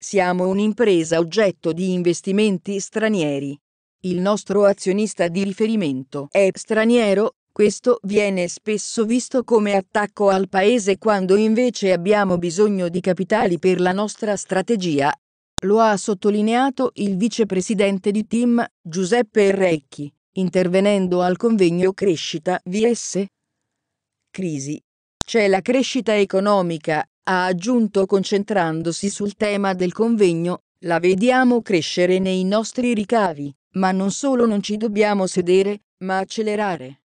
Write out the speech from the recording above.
Siamo un'impresa oggetto di investimenti stranieri. Il nostro azionista di riferimento è straniero, questo viene spesso visto come attacco al paese quando invece abbiamo bisogno di capitali per la nostra strategia. Lo ha sottolineato il vicepresidente di Team, Giuseppe Recchi, intervenendo al convegno Crescita VS. Crisi. C'è la crescita economica, ha aggiunto concentrandosi sul tema del convegno, la vediamo crescere nei nostri ricavi, ma non solo non ci dobbiamo sedere, ma accelerare.